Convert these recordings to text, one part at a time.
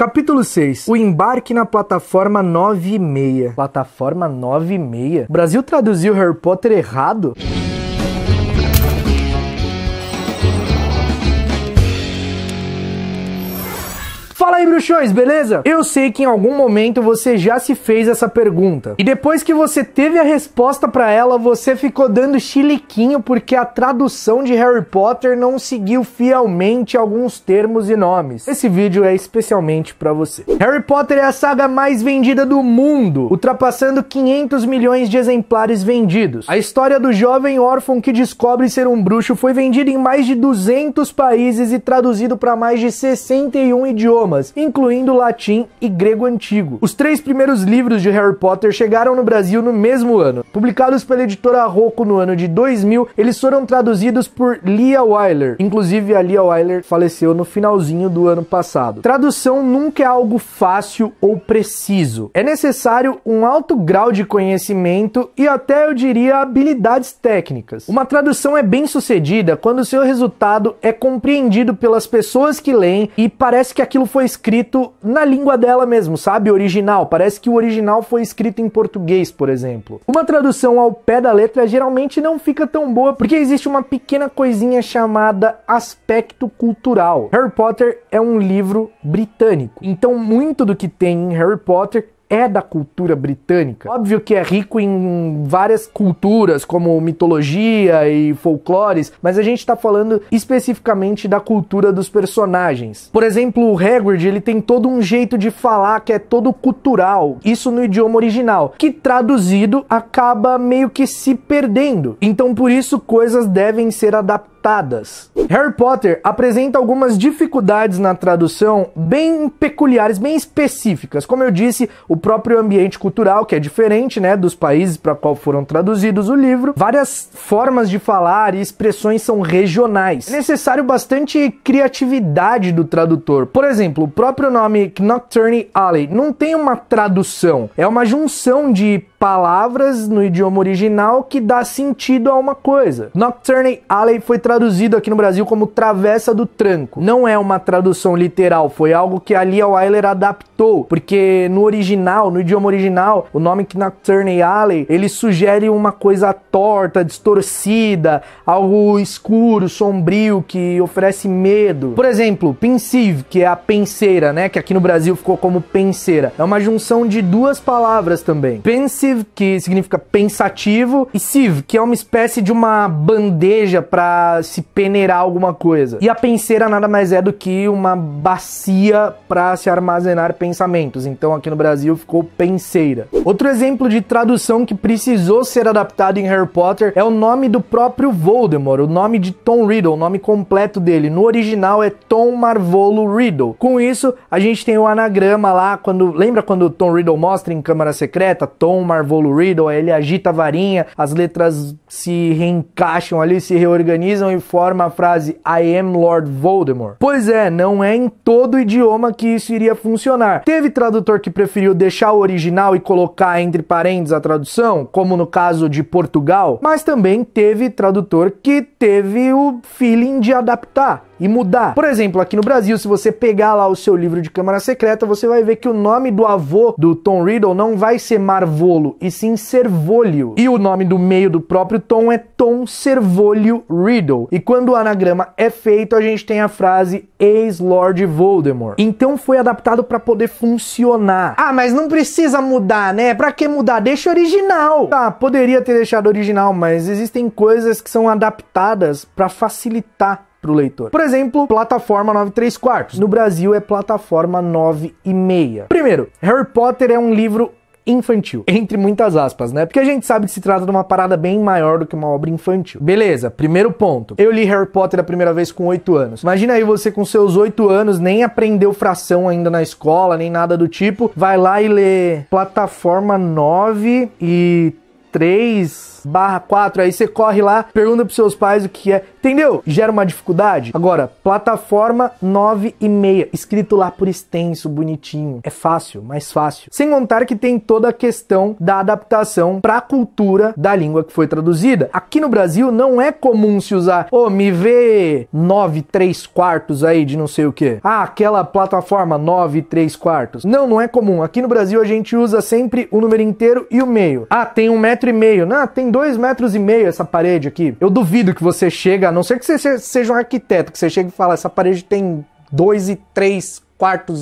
Capítulo 6. O embarque na plataforma 9 e meia. Plataforma 9 e meia? O Brasil traduziu Harry Potter errado? Fala aí, bruxões, beleza? Eu sei que em algum momento você já se fez essa pergunta. E depois que você teve a resposta para ela, você ficou dando chiliquinho porque a tradução de Harry Potter não seguiu fielmente alguns termos e nomes. Esse vídeo é especialmente para você. Harry Potter é a saga mais vendida do mundo, ultrapassando 500 milhões de exemplares vendidos. A história do jovem órfão que descobre ser um bruxo foi vendida em mais de 200 países e traduzido para mais de 61 idiomas incluindo latim e grego antigo. Os três primeiros livros de Harry Potter chegaram no Brasil no mesmo ano. Publicados pela editora Rocco no ano de 2000, eles foram traduzidos por Lia Wyler. Inclusive, a Lia Wyler faleceu no finalzinho do ano passado. Tradução nunca é algo fácil ou preciso. É necessário um alto grau de conhecimento e até eu diria habilidades técnicas. Uma tradução é bem sucedida quando seu resultado é compreendido pelas pessoas que leem e parece que aquilo foi escrito na língua dela mesmo, sabe? Original. Parece que o original foi escrito em português, por exemplo. Uma tradução ao pé da letra geralmente não fica tão boa, porque existe uma pequena coisinha chamada aspecto cultural. Harry Potter é um livro britânico. Então, muito do que tem em Harry Potter é da cultura britânica. Óbvio que é rico em várias culturas, como mitologia e folclores, mas a gente está falando especificamente da cultura dos personagens. Por exemplo, o Hagrid, ele tem todo um jeito de falar que é todo cultural, isso no idioma original, que traduzido acaba meio que se perdendo. Então, por isso, coisas devem ser adaptadas adaptadas. Harry Potter apresenta algumas dificuldades na tradução bem peculiares, bem específicas. Como eu disse, o próprio ambiente cultural, que é diferente, né, dos países para qual foram traduzidos o livro. Várias formas de falar e expressões são regionais. É necessário bastante criatividade do tradutor. Por exemplo, o próprio nome Nocturne Alley não tem uma tradução, é uma junção de palavras no idioma original que dá sentido a uma coisa. Nocturne Alley foi traduzido aqui no Brasil como Travessa do Tranco. Não é uma tradução literal, foi algo que a Lia adaptou, porque no original, no idioma original, o nome que Nocturne Alley, ele sugere uma coisa torta, distorcida, algo escuro, sombrio, que oferece medo. Por exemplo, pensive, que é a penseira, né, que aqui no Brasil ficou como penseira. É uma junção de duas palavras também. Pensive que significa pensativo, e sieve, que é uma espécie de uma bandeja para se peneirar alguma coisa. E a penseira nada mais é do que uma bacia para se armazenar pensamentos. Então aqui no Brasil ficou penseira. Outro exemplo de tradução que precisou ser adaptado em Harry Potter é o nome do próprio Voldemort, o nome de Tom Riddle, o nome completo dele. No original é Tom Marvolo Riddle. Com isso, a gente tem o anagrama lá quando lembra quando Tom Riddle mostra em Câmara Secreta Tom Marvolo arvoluridal, ele agita a varinha, as letras se reencaixam ali, se reorganizam e forma a frase I am Lord Voldemort. Pois é, não é em todo idioma que isso iria funcionar. Teve tradutor que preferiu deixar o original e colocar entre parênteses a tradução, como no caso de Portugal, mas também teve tradutor que teve o feeling de adaptar e mudar. Por exemplo, aqui no Brasil, se você pegar lá o seu livro de Câmara Secreta, você vai ver que o nome do avô do Tom Riddle não vai ser Marvolo, e sim Servolio. E o nome do meio do próprio Tom é Tom Servolio Riddle. E quando o anagrama é feito, a gente tem a frase ex-Lord Voldemort. Então foi adaptado para poder funcionar. Ah, mas não precisa mudar, né? Pra que mudar? Deixa original. Tá, poderia ter deixado original, mas existem coisas que são adaptadas para facilitar para o leitor. Por exemplo, plataforma 9 3 quartos. No Brasil é plataforma 9 e meia. Primeiro, Harry Potter é um livro infantil, entre muitas aspas, né? Porque a gente sabe que se trata de uma parada bem maior do que uma obra infantil. Beleza, primeiro ponto. Eu li Harry Potter a primeira vez com 8 anos. Imagina aí você com seus 8 anos, nem aprendeu fração ainda na escola, nem nada do tipo, vai lá e lê plataforma 9 e 3 barra 4, aí você corre lá, pergunta pros seus pais o que é. Entendeu? Gera uma dificuldade? Agora, plataforma 9 e meia, escrito lá por extenso, bonitinho. É fácil, mais fácil. Sem contar que tem toda a questão da adaptação para a cultura da língua que foi traduzida. Aqui no Brasil não é comum se usar, ô, oh, me vê 9 3 quartos aí de não sei o que. Ah, aquela plataforma 9 3 quartos. Não, não é comum. Aqui no Brasil a gente usa sempre o número inteiro e o meio. Ah, tem um metro e meio. Não, tem tem dois metros e meio essa parede aqui. Eu duvido que você chega, a não ser que você seja um arquiteto, que você chega e fala, essa parede tem dois e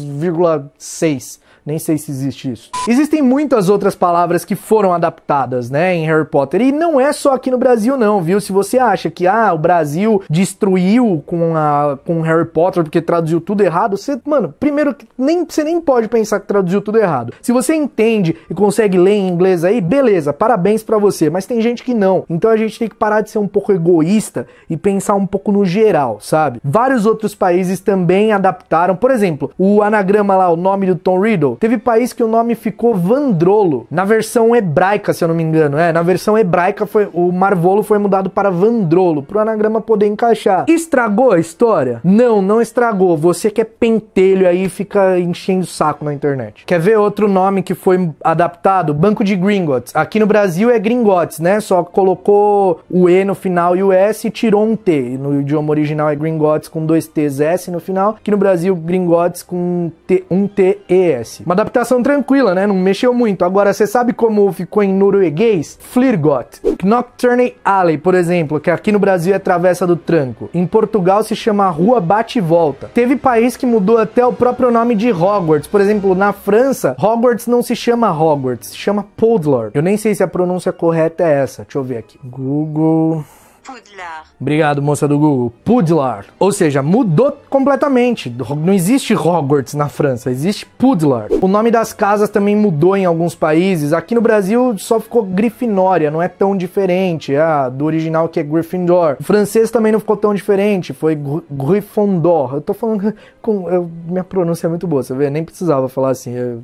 vírgula seis. Nem sei se existe isso. Existem muitas outras palavras que foram adaptadas, né, em Harry Potter. E não é só aqui no Brasil, não, viu? Se você acha que, ah, o Brasil destruiu com, a, com Harry Potter porque traduziu tudo errado, você, mano, primeiro, nem, você nem pode pensar que traduziu tudo errado. Se você entende e consegue ler em inglês aí, beleza, parabéns para você. Mas tem gente que não. Então a gente tem que parar de ser um pouco egoísta e pensar um pouco no geral, sabe? Vários outros países também adaptaram. Por exemplo, o anagrama lá, o nome do Tom Riddle, Teve país que o nome ficou Vandrolo. Na versão hebraica, se eu não me engano. É, na versão hebraica foi o Marvolo foi mudado para Vandrolo, para o anagrama poder encaixar. Estragou a história? Não, não estragou. Você que é pentelho aí fica enchendo o saco na internet. Quer ver outro nome que foi adaptado? Banco de Gringotts. Aqui no Brasil é Gringotts, né? Só colocou o E no final e o S e tirou um T. No idioma original é Gringotts com dois T's S no final. Aqui no Brasil, Gringotts com T, um T e S. Uma adaptação tranquila, né? Não mexeu muito. Agora, você sabe como ficou em norueguês? Flirgot. Nocturne Alley, por exemplo, que aqui no Brasil é Travessa do Tranco. Em Portugal se chama Rua Bate e Volta. Teve país que mudou até o próprio nome de Hogwarts. Por exemplo, na França, Hogwarts não se chama Hogwarts, se chama Podlor. Eu nem sei se a pronúncia correta é essa. Deixa eu ver aqui. Google. Pudlar. Obrigado, moça do Google. Pudlar. Ou seja, mudou completamente. Não existe Hogwarts na França, existe Pudlar. O nome das casas também mudou em alguns países. Aqui no Brasil só ficou Grifinória, não é tão diferente ah, do original que é Gryffindor. O francês também não ficou tão diferente, foi Gryffondor. Eu tô falando com. Eu, minha pronúncia é muito boa, você vê? nem precisava falar assim. Eu,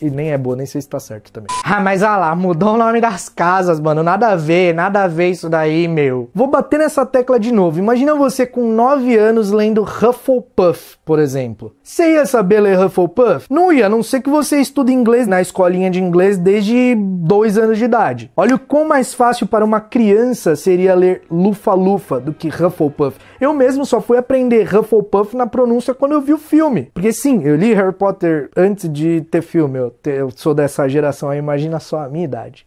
e nem é boa, nem sei se tá certo também. Ah, mas olha ah lá, mudou o nome das casas, mano. Nada a ver, nada a ver isso daí, meu. Vou bater nessa tecla de novo. Imagina você com 9 anos lendo Hufflepuff, por exemplo. Você ia saber ler Hufflepuff? Não ia, a não ser que você estude inglês na escolinha de inglês desde 2 anos de idade. Olha o quão mais fácil para uma criança seria ler Lufa-Lufa do que Hufflepuff. Eu mesmo só fui aprender Hufflepuff na pronúncia quando eu vi o filme. Porque sim, eu li Harry Potter antes de ter filme eu, sou dessa geração aí, imagina só a minha idade.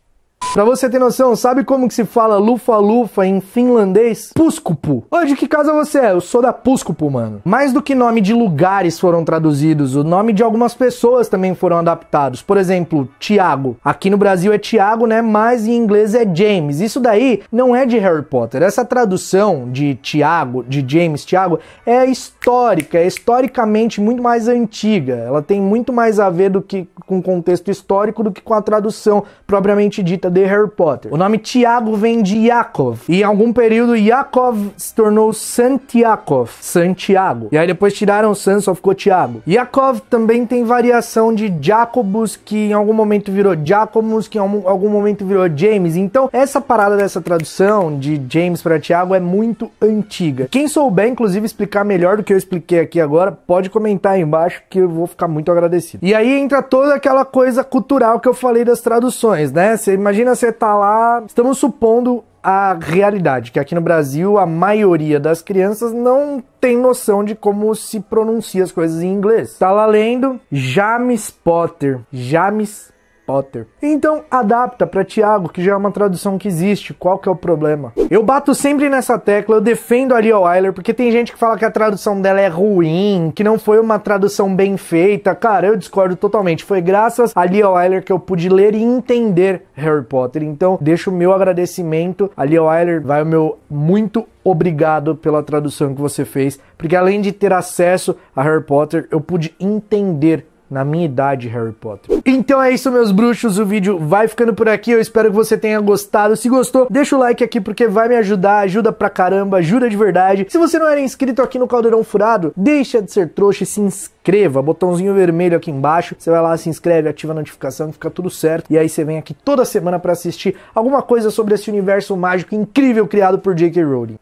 Pra você ter noção, sabe como que se fala lufa-lufa em finlandês? Puskupu. Oi, de que casa você é? Eu sou da Puskupu, mano. Mais do que nome de lugares foram traduzidos, o nome de algumas pessoas também foram adaptados. Por exemplo, Tiago. Aqui no Brasil é Tiago, né? Mas em inglês é James. Isso daí não é de Harry Potter. Essa tradução de Tiago, de James Tiago, é histórica, é historicamente muito mais antiga. Ela tem muito mais a ver do que com o contexto histórico do que com a tradução propriamente dita de Harry Potter. O nome Tiago vem de Yakov. E em algum período, Yakov se tornou Santiakov, Santiago. E aí depois tiraram o San, só ficou Tiago. Yakov também tem variação de Jacobus, que em algum momento virou Jacobus, que em algum momento virou James. Então, essa parada dessa tradução de James para Tiago é muito antiga. Quem souber, inclusive, explicar melhor do que eu expliquei aqui agora, pode comentar aí embaixo que eu vou ficar muito agradecido. E aí entra toda aquela coisa cultural que eu falei das traduções, né? Você imagina imagina você tá lá, estamos supondo a realidade, que aqui no Brasil a maioria das crianças não tem noção de como se pronuncia as coisas em inglês. Tá lá lendo James Potter, James Potter. Então, adapta para Tiago, que já é uma tradução que existe. Qual que é o problema? Eu bato sempre nessa tecla, eu defendo a Leo Weiler, porque tem gente que fala que a tradução dela é ruim, que não foi uma tradução bem feita. Cara, eu discordo totalmente. Foi graças a Leo Weiler que eu pude ler e entender Harry Potter. Então, deixo o meu agradecimento. A Leo Weiler vai o meu muito obrigado pela tradução que você fez, porque além de ter acesso a Harry Potter, eu pude entender na minha idade Harry Potter. Então é isso, meus bruxos. O vídeo vai ficando por aqui. Eu espero que você tenha gostado. Se gostou, deixa o like aqui porque vai me ajudar. Ajuda pra caramba, ajuda de verdade. Se você não era inscrito aqui no Caldeirão Furado, deixa de ser trouxa e se inscreva. Botãozinho vermelho aqui embaixo. Você vai lá, se inscreve, ativa a notificação, fica tudo certo. E aí você vem aqui toda semana para assistir alguma coisa sobre esse universo mágico incrível criado por J.K. Rowling.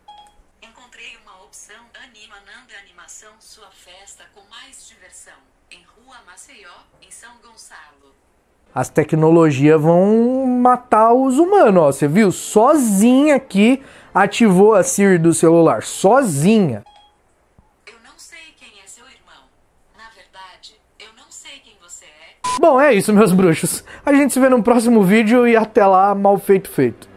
as tecnologias vão matar os humanos, ó. Você viu? Sozinha aqui ativou a Siri do celular. Sozinha. É é. Bom, é isso, meus bruxos. A gente se vê no próximo vídeo e até lá, mal feito feito.